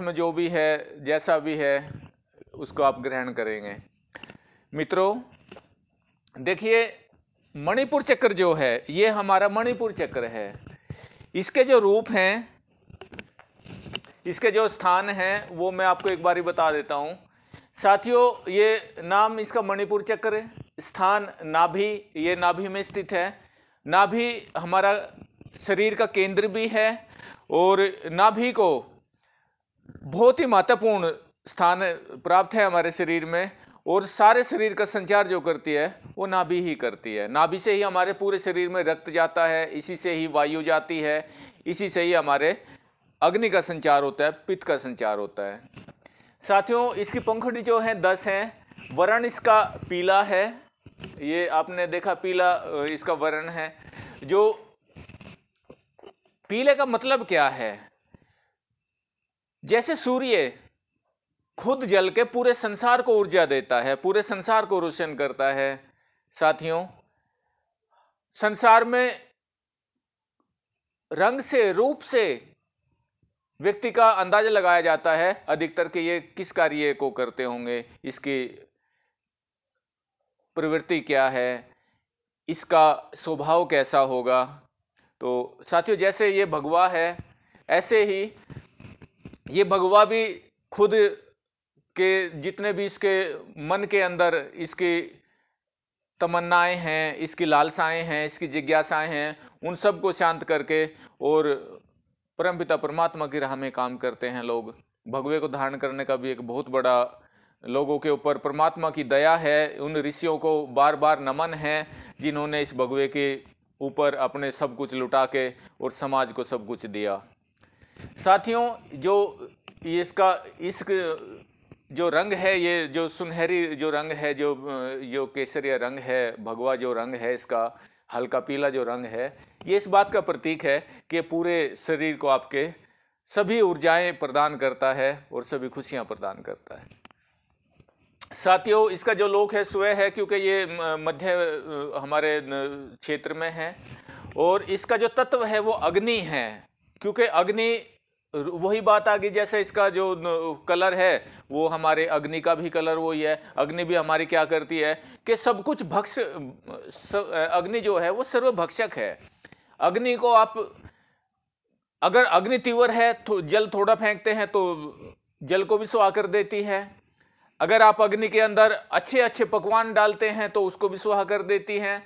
में जो भी है जैसा भी है उसको आप ग्रहण करेंगे मित्रों देखिए मणिपुर चक्र जो है ये हमारा मणिपुर चक्र है इसके जो रूप हैं इसके जो स्थान हैं वो मैं आपको एक बार ही बता देता हूँ साथियों ये नाम इसका मणिपुर चक्र स्थान नाभि ये नाभि में स्थित है नाभि हमारा शरीर का केंद्र भी है और नाभि को बहुत ही महत्वपूर्ण स्थान प्राप्त है हमारे शरीर में और सारे शरीर का संचार जो करती है वो नाभि ही करती है नाभि से ही हमारे पूरे शरीर में रक्त जाता है इसी से ही वायु जाती है इसी से ही हमारे अग्नि का संचार होता है पित्त का संचार होता है साथियों इसकी पंखुड़ी जो है दस हैं वर्ण इसका पीला है ये आपने देखा पीला इसका वर्ण है जो पीले का मतलब क्या है जैसे सूर्य खुद जल के पूरे संसार को ऊर्जा देता है पूरे संसार को रोशन करता है साथियों संसार में रंग से रूप से व्यक्ति का अंदाजा लगाया जाता है अधिकतर के ये किस कार्य को करते होंगे इसकी प्रवृत्ति क्या है इसका स्वभाव कैसा होगा तो साथियों जैसे ये भगवा है ऐसे ही ये भगवा भी खुद के जितने भी इसके मन के अंदर इसकी तमन्नाएं हैं इसकी लालसाएं हैं इसकी जिज्ञासाएं हैं उन सब को शांत करके और परम पिता परमात्मा की राह में काम करते हैं लोग भगवे को धारण करने का भी एक बहुत बड़ा लोगों के ऊपर परमात्मा की दया है उन ऋषियों को बार बार नमन है जिन्होंने इस भगवे के ऊपर अपने सब कुछ लुटा के और समाज को सब कुछ दिया साथियों जो इसका इस जो रंग है ये जो सुनहरी जो रंग है जो जो केसरिया रंग है भगवा जो रंग है इसका हल्का पीला जो रंग है ये इस बात का प्रतीक है कि पूरे शरीर को आपके सभी ऊर्जाएं प्रदान करता है और सभी खुशियां प्रदान करता है साथियों इसका जो लोक है स्वय है क्योंकि ये मध्य हमारे क्षेत्र में है और इसका जो तत्व है वो अग्नि है क्योंकि अग्नि वही बात आ गई जैसे इसका जो कलर है वो हमारे अग्नि का भी कलर वही है अग्नि भी हमारी क्या करती है कि सब कुछ भक्ष अग्नि जो है वो सर्वभक्षक है अग्नि को आप अगर अग्नि तीव्र है तो जल थोड़ा फेंकते हैं तो जल को भी सुहा कर देती है अगर आप अग्नि के अंदर अच्छे अच्छे पकवान डालते हैं तो उसको भी सुहा कर देती हैं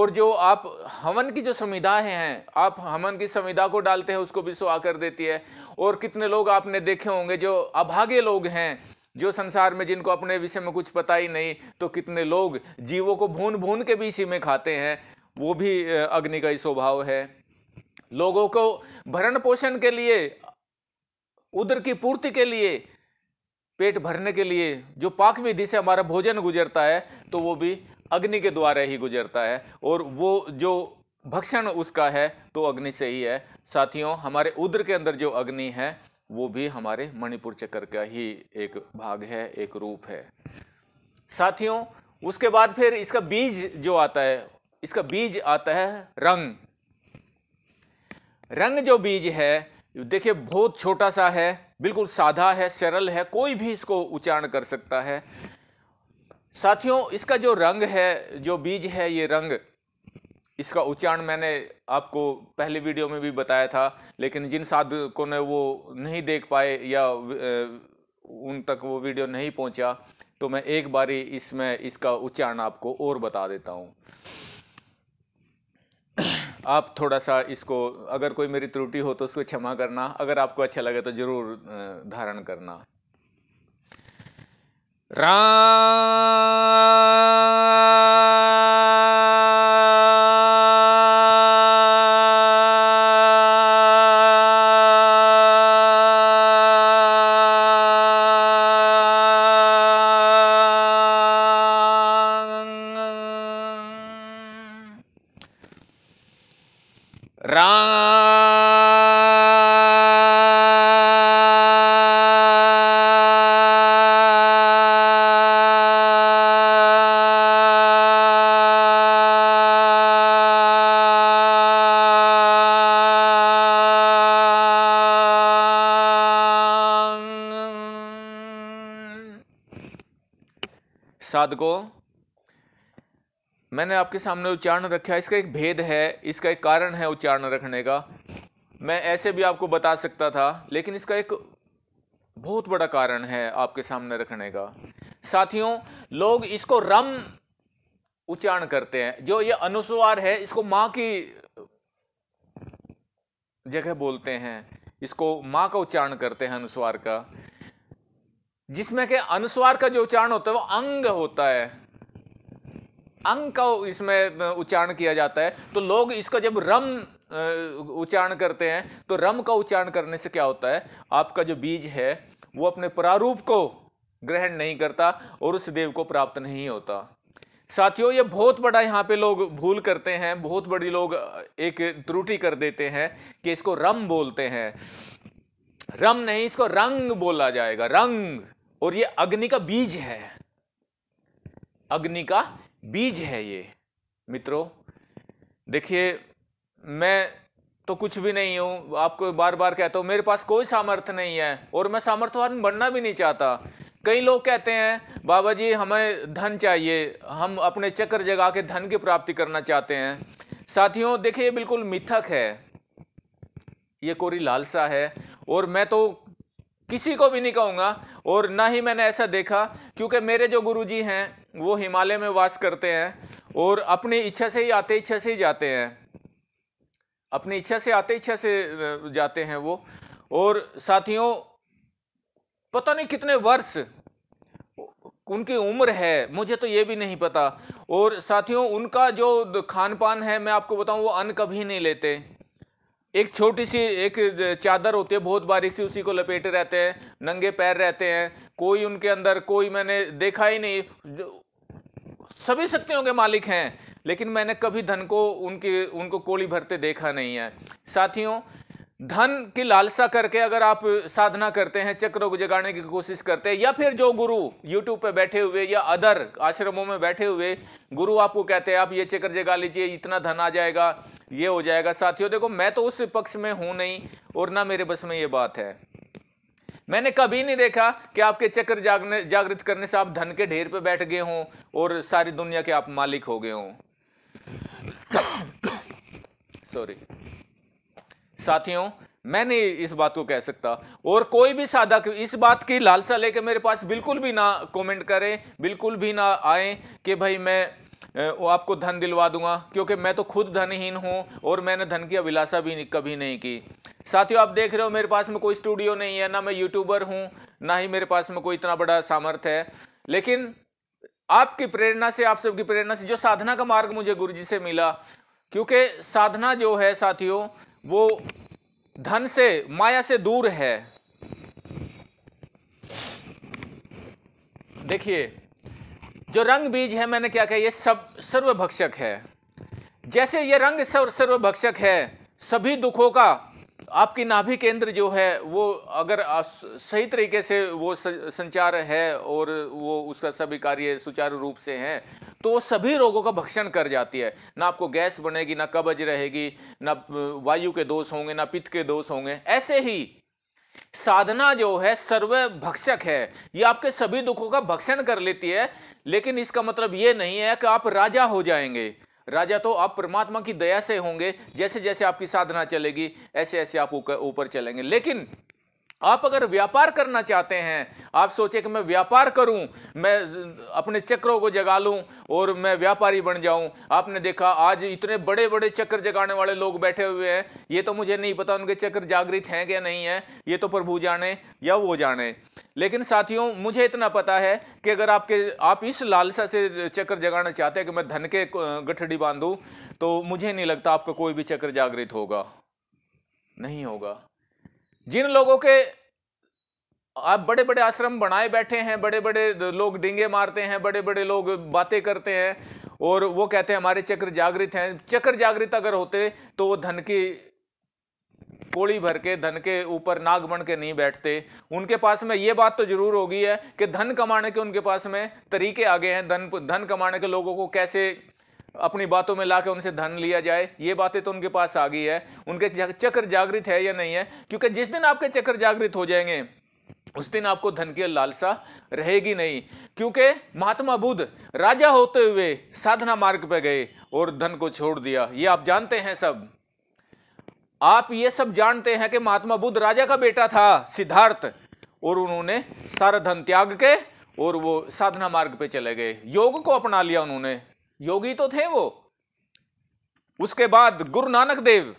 और जो आप हवन की जो संविधाएँ हैं आप हवन की संविधा को डालते हैं उसको भी सुहा कर देती है और कितने लोग आपने देखे होंगे जो अभागे लोग हैं जो संसार में जिनको अपने विषय में कुछ पता ही नहीं तो कितने लोग जीवों को भून भून के भी इसी में खाते हैं वो भी अग्नि का ही स्वभाव है लोगों को भरण पोषण के लिए उधर की पूर्ति के लिए पेट भरने के लिए जो पाक विधि से हमारा भोजन गुजरता है तो वो भी अग्नि के द्वारा ही गुजरता है और वो जो भक्षण उसका है तो अग्नि से ही है साथियों हमारे उद्र के अंदर जो अग्नि है वो भी हमारे मणिपुर चक्र का ही एक भाग है एक रूप है साथियों उसके बाद फिर इसका बीज जो आता है इसका बीज आता है रंग रंग जो बीज है देखिए बहुत छोटा सा है बिल्कुल साधा है सरल है कोई भी इसको उच्चारण कर सकता है साथियों इसका जो रंग है जो बीज है ये रंग इसका उच्चारण मैंने आपको पहले वीडियो में भी बताया था लेकिन जिन साधकों ने वो नहीं देख पाए या उन तक वो वीडियो नहीं पहुंचा तो मैं एक बारी इसमें इसका उच्चारण आपको और बता देता हूँ आप थोड़ा सा इसको अगर कोई मेरी त्रुटि हो तो उसको क्षमा करना अगर आपको अच्छा लगे तो ज़रूर धारण करना राम साधको मैंने आपके सामने उच्चारण रखा इसका एक भेद है इसका एक कारण है उच्चारण रखने का मैं ऐसे भी आपको बता सकता था लेकिन इसका एक बहुत बड़ा कारण है आपके सामने रखने का साथियों लोग इसको रम उच्चारण करते हैं जो ये अनुस्वार है इसको माँ की जगह बोलते हैं इसको माँ का उच्चारण करते हैं अनुस्वार का जिसमें के अनुस्वार का जो उच्चारण होता है वो अंग होता है अंग का इसमें उच्चारण किया जाता है तो लोग इसका जब रम उच्चारण करते हैं तो रम का उच्चारण करने से क्या होता है आपका जो बीज है वो अपने प्रारूप को ग्रहण नहीं करता और उस देव को प्राप्त नहीं होता साथियों ये बहुत बड़ा यहाँ पे लोग भूल करते हैं बहुत बड़ी लोग एक त्रुटि कर देते हैं कि इसको रम बोलते हैं रम नहीं इसको रंग बोला जाएगा रंग और ये अग्नि का बीज है अग्नि का बीज है ये मित्रों देखिए मैं तो कुछ भी नहीं हूं आपको बार बार कहता हूं मेरे पास कोई सामर्थ्य नहीं है और मैं सामर्थ्यवान बनना भी नहीं चाहता कई लोग कहते हैं बाबा जी हमें धन चाहिए हम अपने चक्र जगा के धन की प्राप्ति करना चाहते हैं साथियों देखिए ये बिल्कुल मिथक है ये कोरी लालसा है और मैं तो किसी को भी नहीं कहूँगा और ना ही मैंने ऐसा देखा क्योंकि मेरे जो गुरुजी हैं वो हिमालय में वास करते हैं और अपनी इच्छा से ही आते इच्छा से ही जाते हैं अपनी इच्छा से आते इच्छा से जाते हैं वो और साथियों पता नहीं कितने वर्ष उनकी उम्र है मुझे तो ये भी नहीं पता और साथियों उनका जो खान पान है मैं आपको बताऊं वो अन्न कभी नहीं लेते एक छोटी सी एक चादर होती है बहुत बारीक सी उसी को लपेटे रहते हैं नंगे पैर रहते हैं कोई उनके अंदर कोई मैंने देखा ही नहीं सभी शक्तियों के मालिक हैं लेकिन मैंने कभी धन को उनके उनको कोली भरते देखा नहीं है साथियों धन की लालसा करके अगर आप साधना करते हैं चक्र को जगाने की कोशिश करते हैं या फिर जो गुरु यूट्यूब पे बैठे हुए या अदर आश्रमों में बैठे हुए गुरु आपको कहते हैं आप ये चक्र जगा लीजिए इतना धन आ जाएगा ये हो जाएगा साथियों देखो मैं तो उस पक्ष में हूं नहीं और ना मेरे बस में ये बात है मैंने कभी नहीं देखा कि आपके चक्र जागने जागृत करने से आप धन के ढेर पे बैठ गए हों और सारी दुनिया के आप मालिक हो गए हों सॉरी साथियों मैं नहीं इस बात को कह सकता और कोई भी साधक इस बात की लालसा लेके मेरे पास बिल्कुल भी ना कमेंट करें बिल्कुल भी ना आए कि भाई मैं आपको धन दिलवा दूंगा क्योंकि मैं तो खुद धनहीन हूँ और मैंने धन की अभिलाषा भी कभी नहीं की साथियों आप देख रहे हो मेरे पास में कोई स्टूडियो नहीं है ना मैं यूट्यूबर हूँ ना ही मेरे पास में कोई इतना बड़ा सामर्थ्य है लेकिन आपकी प्रेरणा से आप सबकी प्रेरणा से जो साधना का मार्ग मुझे गुरु जी से मिला क्योंकि साधना जो है साथियों वो धन से माया से दूर है देखिए जो रंग बीज है मैंने क्या कहा ये सब सर्वभक्षक है जैसे ये रंग सर्वभक्षक है सभी दुखों का आपकी नाभि केंद्र जो है वो अगर सही तरीके से वो संचार है और वो उसका सभी कार्य सुचारू रूप से हैं तो वो सभी रोगों का भक्षण कर जाती है ना आपको गैस बनेगी ना कब्ज रहेगी ना वायु के दोष होंगे ना पित्त के दोष होंगे ऐसे ही साधना जो है सर्व भक्षक है ये आपके सभी दुखों का भक्षण कर लेती है लेकिन इसका मतलब ये नहीं है कि आप राजा हो जाएंगे राजा तो आप परमात्मा की दया से होंगे जैसे जैसे आपकी साधना चलेगी ऐसे ऐसे आप ऊपर चलेंगे लेकिन आप अगर व्यापार करना चाहते हैं आप सोचे कि मैं व्यापार करूं मैं अपने चक्रों को जगा लूं और मैं व्यापारी बन जाऊं आपने देखा आज इतने बड़े बड़े चक्र जगाने वाले लोग बैठे हुए हैं ये तो मुझे नहीं पता उनके चक्र जागृत हैं क्या नहीं है ये तो प्रभु जाने या वो जाने लेकिन साथियों मुझे इतना पता है कि अगर आपके आप इस लालसा से चक्र जगाना चाहते हैं कि मैं धन के गठड़ी बांधूँ तो मुझे नहीं लगता आपका कोई भी चक्र जागृत होगा नहीं होगा जिन लोगों के आप बड़े बड़े आश्रम बनाए बैठे हैं बड़े बड़े लोग डिंगे मारते हैं बड़े बड़े लोग बातें करते हैं और वो कहते हैं हमारे चक्र जागृत हैं चक्र जागृत अगर होते तो वो धन की कोड़ी भर के धन के ऊपर नाग बन के नहीं बैठते उनके पास में ये बात तो जरूर होगी है कि धन कमाने के उनके पास में तरीके आ गए हैं धन धन कमाने के लोगों को कैसे अपनी बातों में ला उनसे धन लिया जाए ये बातें तो उनके पास आ गई है उनके चक्र जागृत है या नहीं है क्योंकि जिस दिन आपके चक्र जागृत हो जाएंगे उस दिन आपको धन की लालसा रहेगी नहीं क्योंकि महात्मा बुद्ध राजा होते हुए साधना मार्ग पर गए और धन को छोड़ दिया ये आप जानते हैं सब आप ये सब जानते हैं कि महात्मा बुद्ध राजा का बेटा था सिद्धार्थ और उन्होंने सारा धन त्याग के और वो साधना मार्ग पे चले गए योग को अपना लिया उन्होंने योगी तो थे वो उसके बाद गुरु नानक देव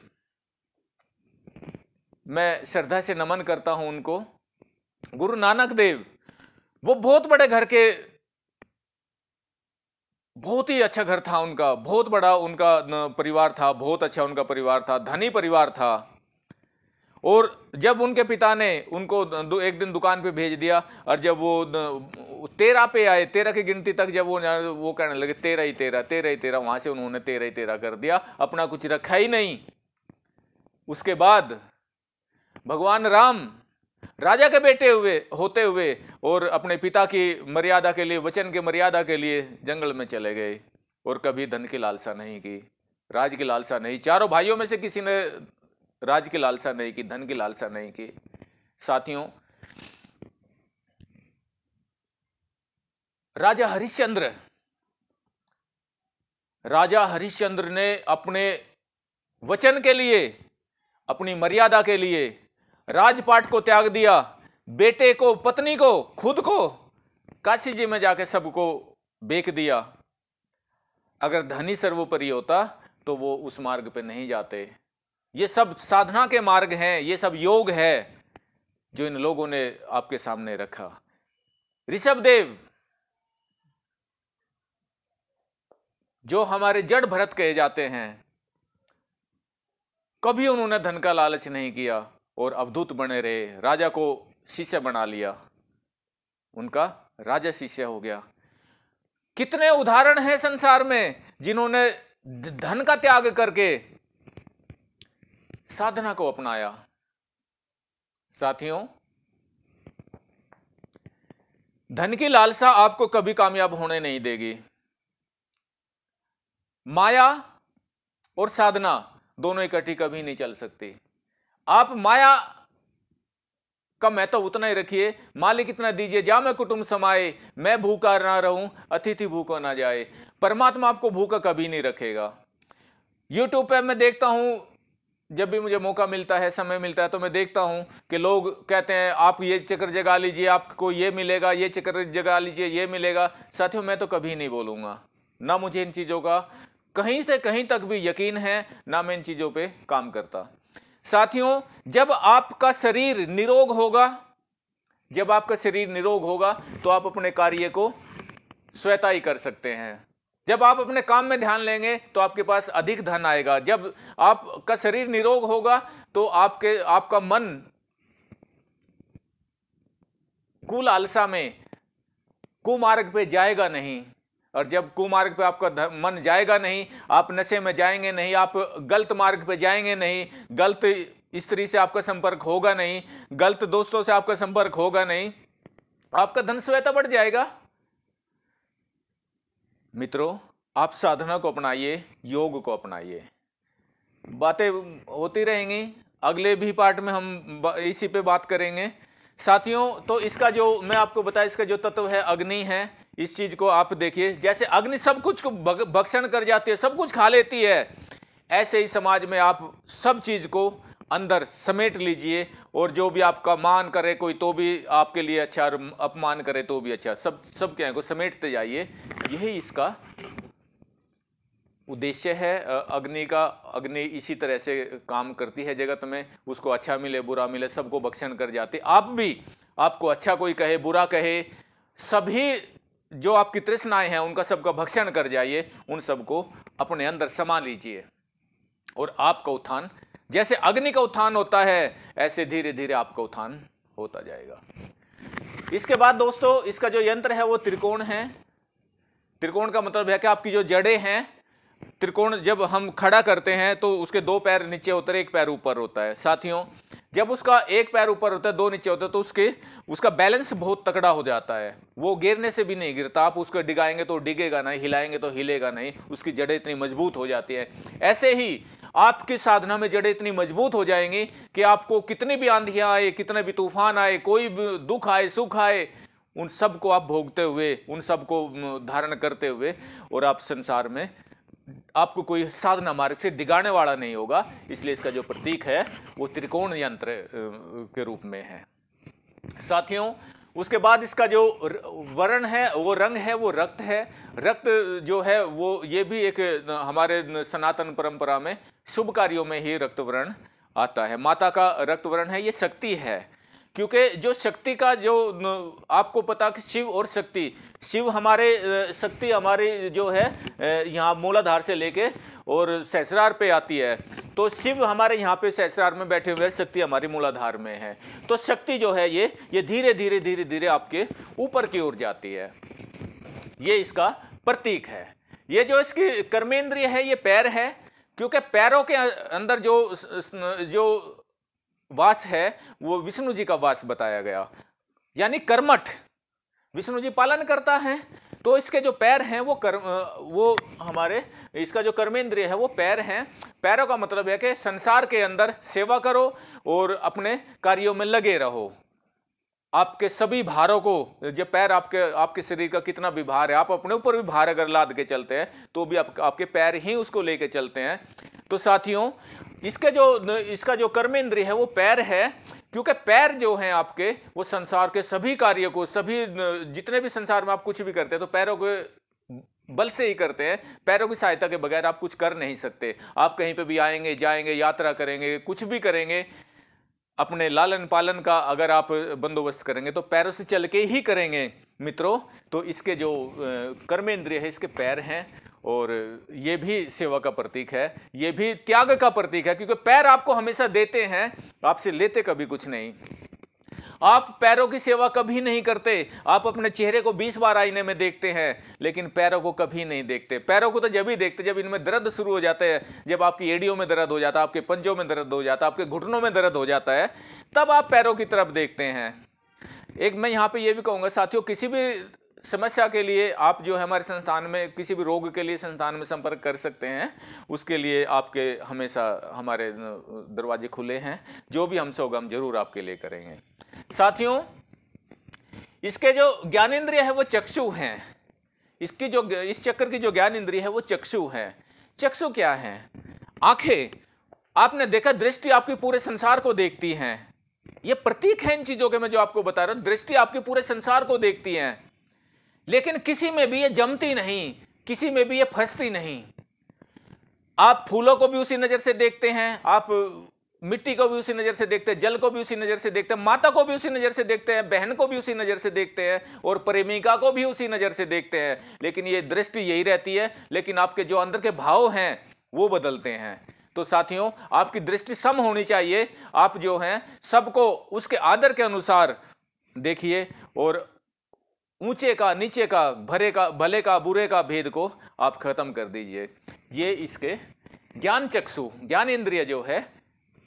मैं श्रद्धा से नमन करता हूं उनको गुरु नानक देव वो बहुत बड़े घर के बहुत ही अच्छा घर था उनका बहुत बड़ा उनका परिवार था बहुत अच्छा उनका परिवार था धनी परिवार था और जब उनके पिता ने उनको एक दिन दुकान पे भेज दिया और जब वो तेरह पे आए तेरह की गिनती तक जब वो वो कहने लगे तेरह ही तेरह तेरह ही तेरह वहाँ से उन्होंने तेरह ही तेरह कर दिया अपना कुछ रखा ही नहीं उसके बाद भगवान राम राजा के बेटे हुए होते हुए और अपने पिता की मर्यादा के लिए वचन की मर्यादा के लिए जंगल में चले गए और कभी धन की लालसा नहीं की राज की लालसा नहीं चारों भाइयों में से किसी ने राज की लालसा नहीं की धन की लालसा नहीं की साथियों राजा हरिश्चंद्र राजा हरिश्चंद्र ने अपने वचन के लिए अपनी मर्यादा के लिए राजपाट को त्याग दिया बेटे को पत्नी को खुद को काशी जी में जाके सबको बेक दिया अगर धनी सर्वोपरि होता तो वो उस मार्ग पे नहीं जाते ये सब साधना के मार्ग हैं ये सब योग है जो इन लोगों ने आपके सामने रखा ऋषभ देव जो हमारे जड़ भरत कहे जाते हैं कभी उन्होंने धन का लालच नहीं किया और अवधूत बने रहे राजा को शिष्य बना लिया उनका राजा शिष्य हो गया कितने उदाहरण हैं संसार में जिन्होंने धन का त्याग करके साधना को अपनाया साथियों धन की लालसा आपको कभी कामयाब होने नहीं देगी माया और साधना दोनों इकट्ठी कभी नहीं चल सकती आप माया का महत्व तो उतना ही रखिए मालिक इतना दीजिए जा मैं कुटुंब समाए मैं भूखा ना रहूं अतिथि भूखा ना जाए परमात्मा आपको भूखा कभी नहीं रखेगा यूट्यूब पे मैं देखता हूं जब भी मुझे मौका मिलता है समय मिलता है तो मैं देखता हूँ कि लोग कहते हैं आप ये चक्कर जगा लीजिए आपको ये मिलेगा ये चक्कर जगा लीजिए ये मिलेगा साथियों मैं तो कभी नहीं बोलूँगा ना मुझे इन चीज़ों का कहीं से कहीं तक भी यकीन है ना मैं इन चीज़ों पर काम करता साथियों जब आपका शरीर निरोग होगा जब आपका शरीर निरोग होगा तो आप अपने कार्य को स्वेता ही कर सकते हैं जब आप अपने काम में ध्यान लेंगे तो आपके पास अधिक धन आएगा जब आपका शरीर निरोग होगा तो आपके आपका मन कुल आलसा में कुमार्ग पे जाएगा नहीं और जब कुमार्ग पे आपका मन जाएगा नहीं आप नशे में जाएंगे नहीं आप गलत मार्ग पे जाएंगे नहीं गलत स्त्री से आपका संपर्क होगा नहीं गलत दोस्तों से आपका संपर्क होगा नहीं आपका धन स्वयता बढ़ जाएगा मित्रों आप साधना को अपनाइए योग को अपनाइए बातें होती रहेंगी अगले भी पार्ट में हम इसी पे बात करेंगे साथियों तो इसका जो मैं आपको बताया इसका जो तत्व है अग्नि है इस चीज़ को आप देखिए जैसे अग्नि सब कुछ को भक्षण कर जाती है सब कुछ खा लेती है ऐसे ही समाज में आप सब चीज़ को अंदर समेट लीजिए और जो भी आपका मान करे कोई तो भी आपके लिए अच्छा और अपमान करे तो भी अच्छा सब सब क्या है को समेटते जाइए यही इसका उद्देश्य है अग्नि का अग्नि इसी तरह से काम करती है जगत में उसको अच्छा मिले बुरा मिले सबको भक्षण कर जाती आप भी आपको अच्छा कोई कहे बुरा कहे सभी जो आपकी तृष्णाएं हैं उनका सबका भक्षण कर जाइए उन सबको अपने अंदर समा लीजिए और आपका उत्थान जैसे अग्नि का उत्थान होता है ऐसे धीरे धीरे आपका उत्थान होता जाएगा इसके बाद दोस्तों इसका जो यंत्र है वो त्रिकोण है त्रिकोण का मतलब है कि आपकी जो जड़ें हैं त्रिकोण जब हम खड़ा करते हैं तो उसके दो पैर नीचे होते हैं एक पैर ऊपर होता है साथियों जब उसका एक पैर ऊपर होता है दो नीचे होता है तो उसके उसका बैलेंस बहुत तकड़ा हो जाता है वो गिरने से भी नहीं गिरता आप उसको डिगाएंगे तो डिगेगा नहीं हिलाएंगे तो हिलेगा नहीं उसकी जड़ें इतनी मजबूत हो जाती है ऐसे ही आपकी साधना में जड़ें इतनी मजबूत हो जाएंगी कि आपको कितनी भी आंधियाँ आए कितने भी तूफान आए कोई भी दुख आए सुख आए उन सब को आप भोगते हुए उन सब को धारण करते हुए और आप संसार में आपको कोई साधना मार्ग से डिगाने वाला नहीं होगा इसलिए इसका जो प्रतीक है वो त्रिकोण यंत्र के रूप में है साथियों उसके बाद इसका जो वर्ण है वो रंग है वो रक्त है रक्त जो है वो ये भी एक हमारे सनातन परंपरा में शुभ कार्यों में ही वर्ण आता है माता का रक्त वर्ण है ये शक्ति है क्योंकि जो शक्ति का जो आपको पता कि शिव और शक्ति शिव हमारे शक्ति हमारी जो है यहाँ मूलाधार से लेके और सहसरार पे आती है तो शिव हमारे यहाँ पे सहसरार में बैठे हुए हैं शक्ति हमारी मूलाधार में है तो शक्ति जो है ये ये धीरे धीरे धीरे धीरे आपके ऊपर की ओर जाती है ये इसका प्रतीक है ये जो इसकी कर्मेंद्रिय है ये पैर है क्योंकि पैरों के अंदर जो जो वास है वो विष्णु जी का वास बताया गया यानी कर्मठ विष्णु जी पालन करता है तो इसके जो पैर हैं वो कर्म वो हमारे इसका जो कर्मेंद्रिय है वो पैर हैं पैरों का मतलब है कि संसार के अंदर सेवा करो और अपने कार्यों में लगे रहो आपके सभी भारों को जो पैर आपके आपके शरीर का कितना भी भार है आप अपने ऊपर भी भार अगर लाद के चलते हैं तो भी आप, आपके पैर ही उसको लेके चलते हैं तो साथियों इसका जो इसका जो कर्मेंद्रिय है वो पैर है क्योंकि पैर जो हैं आपके वो संसार के सभी कार्य को सभी जितने भी संसार में आप कुछ भी करते हैं तो पैरों के बल से ही करते हैं पैरों की सहायता के बगैर आप कुछ कर नहीं सकते आप कहीं पे भी आएंगे जाएंगे यात्रा करेंगे कुछ भी करेंगे अपने लालन पालन का अगर आप बंदोबस्त करेंगे तो पैरों से चल के ही करेंगे मित्रों तो इसके जो कर्मेंद्रिय है इसके पैर हैं और ये भी सेवा का प्रतीक है ये भी त्याग का प्रतीक है क्योंकि पैर आपको हमेशा देते हैं आपसे लेते कभी कुछ नहीं आप पैरों की सेवा कभी नहीं करते आप अपने चेहरे को बीस बार आईने में देखते हैं लेकिन पैरों को कभी नहीं देखते पैरों को तो जब ही देखते जब इनमें दर्द शुरू हो जाता है जब आपकी एडियो में दर्द हो जाता है आपके पंजों में दर्द हो जाता है आपके घुटनों में दर्द हो जाता है तब आप पैरों की तरफ देखते हैं एक मैं यहाँ पे ये भी कहूँगा साथियों किसी भी समस्या के लिए आप जो है हमारे संस्थान में किसी भी रोग के लिए संस्थान में संपर्क कर सकते हैं उसके लिए आपके हमेशा हमारे दरवाजे खुले हैं जो भी हमसे होगा हम जरूर आपके लिए करेंगे साथियों इसके जो ज्ञान इंद्रिय है वो चक्षु हैं इसकी जो इस चक्कर की जो ज्ञान इंद्रिय है वो चक्षु है चक्षु क्या है आंखें आपने देखा दृष्टि आपके पूरे संसार को देखती हैं ये प्रतीक है इन चीजों के मैं जो आपको बता रहा हूं दृष्टि आपके पूरे संसार को देखती है लेकिन किसी में भी ये जमती नहीं किसी में भी ये फंसती नहीं आप फूलों को भी उसी नज़र से देखते हैं आप मिट्टी को भी उसी नज़र से देखते हैं जल को भी उसी नज़र से देखते हैं माता को भी उसी नज़र से देखते हैं बहन को भी उसी नज़र से देखते हैं और प्रेमिका को भी उसी नज़र से देखते हैं लेकिन ये दृष्टि यही रहती है लेकिन आपके जो अंदर के भाव हैं वो बदलते हैं तो साथियों आपकी दृष्टि सम होनी चाहिए आप जो हैं सबको उसके आदर के अनुसार देखिए और ऊंचे का नीचे का भरे का भले का बुरे का भेद को आप खत्म कर दीजिए ये इसके ज्ञान चक्षु ज्ञान इंद्रिय जो है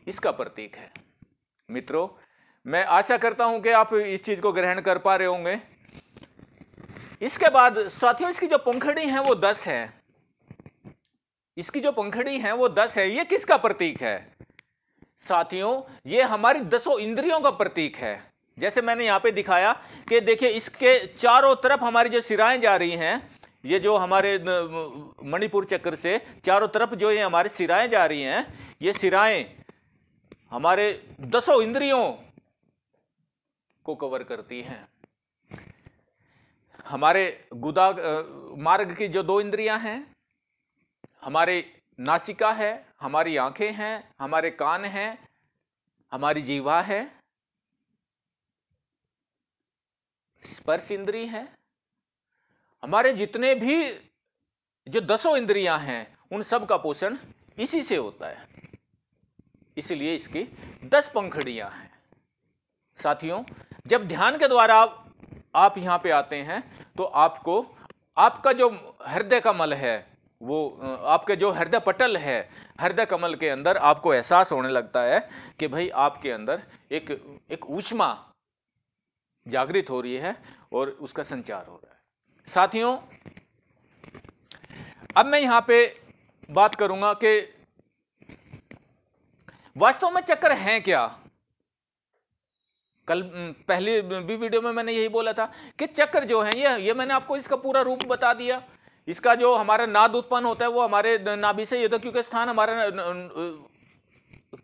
इसका प्रतीक है मित्रों मैं आशा करता हूं कि आप इस चीज को ग्रहण कर पा रहे होंगे इसके बाद साथियों इसकी जो पंखड़ी है वो दस है इसकी जो पंखड़ी है वो दस है ये किसका प्रतीक है साथियों ये हमारी दसों इंद्रियों का प्रतीक है जैसे मैंने यहाँ पे दिखाया कि देखिए इसके चारों तरफ हमारी जो सिराएं जा रही हैं ये जो हमारे मणिपुर चक्र से चारों तरफ जो ये हमारे सिराएं जा रही हैं ये सिराएं हमारे दसों इंद्रियों को कवर करती हैं हमारे गुदा मार्ग की जो दो इंद्रियां हैं हमारे नासिका है हमारी आंखें हैं हमारे कान हैं हमारी जीवा है स्पर्श इंद्री है हमारे जितने भी जो दसों इंद्रियां हैं उन सब का पोषण इसी से होता है इसलिए इसकी दस पंखड़ियां हैं साथियों जब ध्यान के द्वारा आप, आप यहाँ पे आते हैं तो आपको आपका जो हृदय कमल है वो आपके जो हृदय पटल है हृदय कमल के अंदर आपको एहसास होने लगता है कि भाई आपके अंदर एक एक ऊष्मा जागृत हो रही है और उसका संचार हो रहा है साथियों अब मैं यहां पे बात करूंगा कि वास्तव में चक्कर हैं क्या कल पहले भी वीडियो में मैंने यही बोला था कि चक्र जो है ये ये मैंने आपको इसका पूरा रूप बता दिया इसका जो हमारा नाद उत्पन्न होता है वो हमारे नाभि से ये तो क्योंकि स्थान हमारा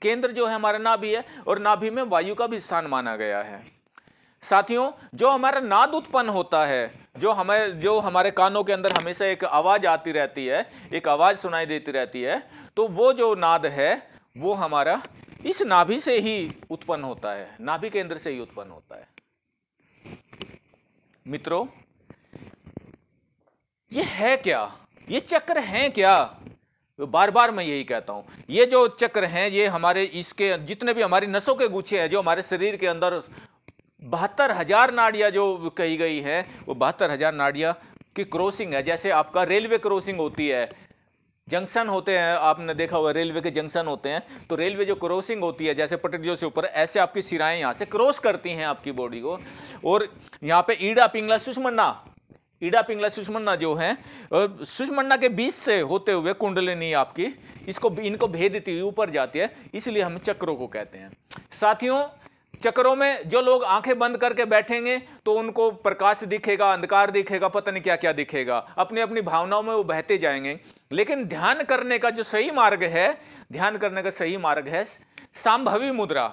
केंद्र जो है हमारा नाभि है और नाभि में वायु का भी स्थान माना गया है साथियों जो हमारा नाद उत्पन्न होता है जो हमें जो हमारे कानों के अंदर हमेशा एक आवाज़ आती रहती है एक आवाज़ सुनाई देती रहती है तो वो जो नाद है वो हमारा इस नाभि से ही उत्पन्न होता है नाभि केंद्र से ही उत्पन्न होता है मित्रों ये है क्या ये चक्र हैं क्या बार बार मैं यही कहता हूं ये जो चक्र हैं ये हमारे इसके जितने भी हमारी नसों के गुच्छे हैं जो हमारे शरीर के अंदर बहत्तर हज़ार नाड़ियाँ जो कही गई हैं वो बहत्तर हज़ार नाड़ियाँ की क्रॉसिंग है जैसे आपका रेलवे क्रॉसिंग होती है जंक्शन होते हैं आपने देखा हुआ रेलवे के जंक्शन होते हैं तो रेलवे जो क्रॉसिंग होती है जैसे पटरियों से ऊपर ऐसे आपकी सिराएं यहाँ से क्रॉस करती हैं आपकी बॉडी को और यहाँ पे ईडा पिंगला सुषमन्ना ईडा पिंगला सुषमन्ना जो है सुषमन्ना के बीच से होते हुए कुंडलिनी आपकी इसको इनको भेदती हुई ऊपर जाती है इसलिए हम चक्रों को कहते हैं साथियों चक्रों में जो लोग आंखें बंद करके बैठेंगे तो उनको प्रकाश दिखेगा अंधकार दिखेगा पता नहीं क्या क्या दिखेगा अपनी अपनी भावनाओं में वो बहते जाएंगे लेकिन ध्यान करने का जो सही मार्ग है ध्यान करने का सही मार्ग है सांभवी मुद्रा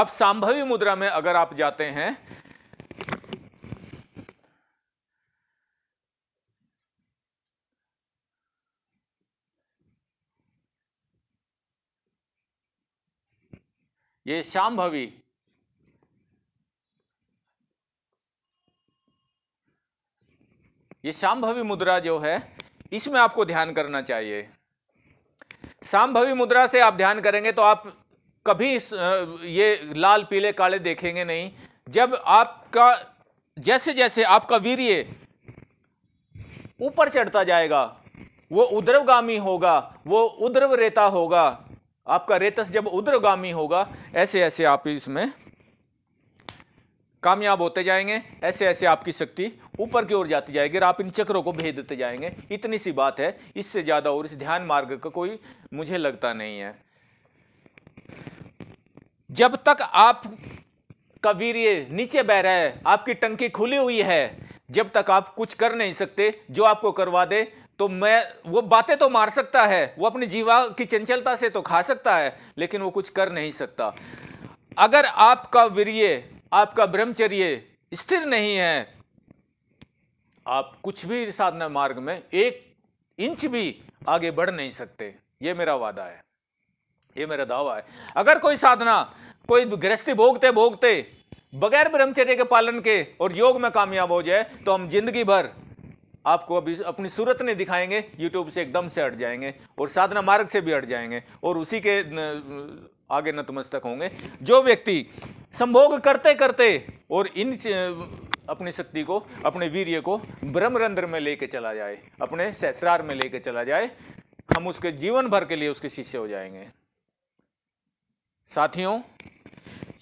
आप सांभवी मुद्रा में अगर आप जाते हैं ये शाम भवी ये शामभवी मुद्रा जो है इसमें आपको ध्यान करना चाहिए शाम्भवी मुद्रा से आप ध्यान करेंगे तो आप कभी ये लाल पीले काले देखेंगे नहीं जब आपका जैसे जैसे आपका वीर्य ऊपर चढ़ता जाएगा वो उद्रवगामी होगा वो उद्रव रेता होगा आपका रेतस जब उद्रगामी होगा ऐसे ऐसे आप इसमें कामयाब होते जाएंगे ऐसे ऐसे आपकी शक्ति ऊपर की ओर जाती जाएगी और आप इन चक्रों को भेज देते जाएंगे इतनी सी बात है इससे ज़्यादा और इस ध्यान मार्ग का कोई मुझे लगता नहीं है जब तक आप का वीर्य नीचे बह रहा है आपकी टंकी खुली हुई है जब तक आप कुछ कर नहीं सकते जो आपको करवा दे तो मैं वो बातें तो मार सकता है वो अपनी जीवा की चंचलता से तो खा सकता है लेकिन वो कुछ कर नहीं सकता अगर आपका वीर्य आपका ब्रह्मचर्य स्थिर नहीं है आप कुछ भी साधना मार्ग में एक इंच भी आगे बढ़ नहीं सकते ये मेरा वादा है ये मेरा दावा है अगर कोई साधना कोई गृहस्थी भोगते भोगते बगैर ब्रह्मचर्य के पालन के और योग में कामयाब हो जाए तो हम जिंदगी भर आपको अभी अपनी सूरत नहीं दिखाएंगे यूट्यूब से एकदम से हट जाएंगे और साधना मार्ग से भी हट जाएंगे और उसी के आगे नतमस्तक होंगे जो व्यक्ति संभोग करते करते और इन अपनी शक्ति को अपने वीर्य को ब्रह्मरंध्र में लेके चला जाए अपने सहस्रार में लेके चला जाए हम उसके जीवन भर के लिए उसके शिष्य हो जाएंगे साथियों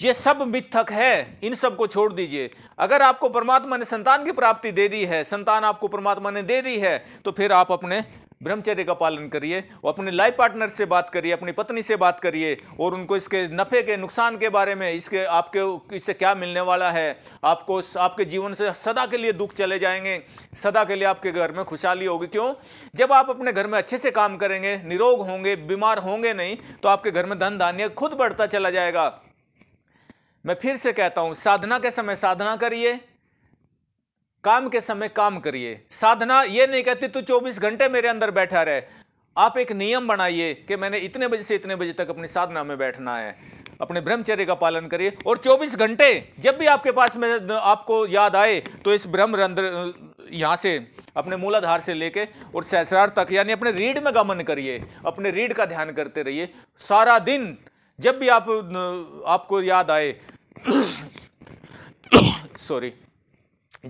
ये सब मिथक है इन सब को छोड़ दीजिए अगर आपको परमात्मा ने संतान की प्राप्ति दे दी है संतान आपको परमात्मा ने दे दी है तो फिर आप अपने ब्रह्मचर्य का पालन करिए और अपने लाइफ पार्टनर से बात करिए अपनी पत्नी से बात करिए और उनको इसके नफ़े के नुकसान के बारे में इसके आपके इससे क्या मिलने वाला है आपको आपके जीवन से सदा के लिए दुख चले जाएंगे सदा के लिए आपके घर में खुशहाली होगी क्यों जब आप अपने घर में अच्छे से काम करेंगे निरोग होंगे बीमार होंगे नहीं तो आपके घर में धन धान्य खुद बढ़ता चला जाएगा मैं फिर से कहता हूँ साधना के समय साधना करिए काम के समय काम करिए साधना ये नहीं कहती तू 24 घंटे मेरे अंदर बैठा रहे आप एक नियम बनाइए कि मैंने इतने बजे से इतने बजे तक अपनी साधना में बैठना है अपने ब्रह्मचर्य का पालन करिए और 24 घंटे जब भी आपके पास में आपको याद आए तो इस ब्रह्मरंध्र यहाँ से अपने मूलाधार से लेके और सहस्रार तक यानी अपने रीढ़ में गमन करिए अपने रीढ़ का ध्यान करते रहिए सारा दिन जब भी आप आपको याद आए सॉरी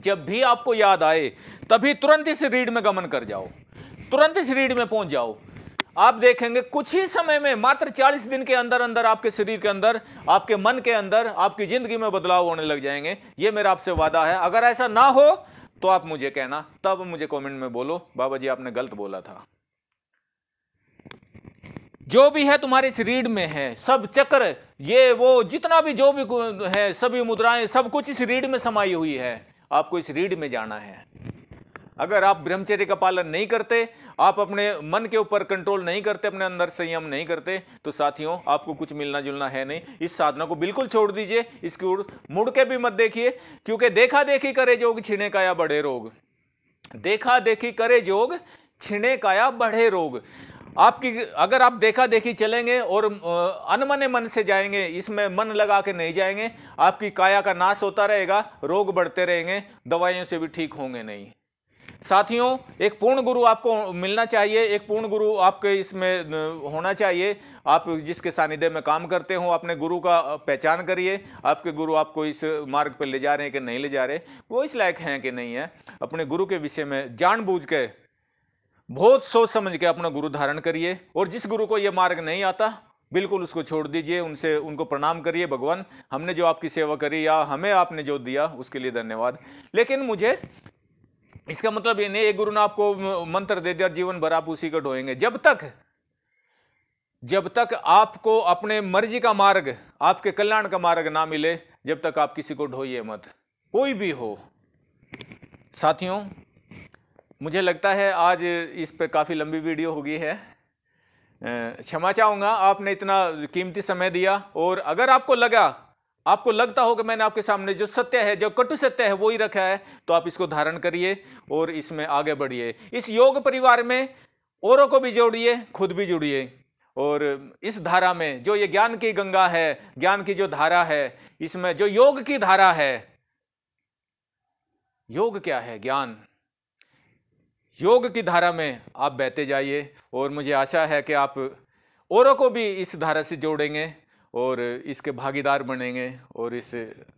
जब भी आपको याद आए तभी तुरंत इस रीड में गमन कर जाओ तुरंत इस रीड में पहुंच जाओ आप देखेंगे कुछ ही समय में मात्र 40 दिन के अंदर अंदर आपके शरीर के अंदर आपके मन के अंदर आपकी जिंदगी में बदलाव होने लग जाएंगे ये मेरा आपसे वादा है अगर ऐसा ना हो तो आप मुझे कहना तब मुझे कमेंट में बोलो बाबा जी आपने गलत बोला था जो भी है तुम्हारे इस रीड में है सब चक्र ये वो जितना भी जो भी है सभी मुद्राएं सब कुछ इस रीड में समाई हुई है आपको इस रीढ़ में जाना है अगर आप ब्रह्मचर्य का पालन नहीं करते आप अपने मन के ऊपर कंट्रोल नहीं करते अपने अंदर संयम नहीं करते तो साथियों आपको कुछ मिलना जुलना है नहीं इस साधना को बिल्कुल छोड़ दीजिए इसकी ओर मुड़ के भी मत देखिए क्योंकि देखा देखी करे जोग का काया बड़े रोग देखा देखी करे जोग छिणे काया बढ़े रोग आपकी अगर आप देखा देखी चलेंगे और अनमने मन से जाएंगे इसमें मन लगा के नहीं जाएंगे आपकी काया का नाश होता रहेगा रोग बढ़ते रहेंगे दवाइयों से भी ठीक होंगे नहीं साथियों एक पूर्ण गुरु आपको मिलना चाहिए एक पूर्ण गुरु आपके इसमें होना चाहिए आप जिसके सानिध्य में काम करते हो अपने गुरु का पहचान करिए आपके गुरु आपको इस मार्ग पर ले जा रहे हैं कि नहीं ले जा रहे वो इस लायक हैं कि नहीं है अपने गुरु के विषय में जानबूझ के बहुत सोच समझ के अपना गुरु धारण करिए और जिस गुरु को ये मार्ग नहीं आता बिल्कुल उसको छोड़ दीजिए उनसे उनको प्रणाम करिए भगवान हमने जो आपकी सेवा करी या हमें आपने जो दिया उसके लिए धन्यवाद लेकिन मुझे इसका मतलब ये नहीं एक गुरु ने आपको मंत्र दे दिया जीवन भर आप उसी को ढोएंगे जब तक जब तक आपको अपने मर्जी का मार्ग आपके कल्याण का मार्ग ना मिले जब तक आप किसी को ढोइए मत कोई भी हो साथियों मुझे लगता है आज इस पे काफ़ी लंबी वीडियो हो गई है क्षमा चाहूँगा आपने इतना कीमती समय दिया और अगर आपको लगा आपको लगता हो कि मैंने आपके सामने जो सत्य है जो कटु सत्य है वो ही रखा है तो आप इसको धारण करिए और इसमें आगे बढ़िए इस योग परिवार में औरों को भी जोड़िए खुद भी जुड़िए और इस धारा में जो ये ज्ञान की गंगा है ज्ञान की जो धारा है इसमें जो योग की धारा है योग क्या है ज्ञान योग की धारा में आप बहते जाइए और मुझे आशा है कि आप औरों को भी इस धारा से जोड़ेंगे और इसके भागीदार बनेंगे और इस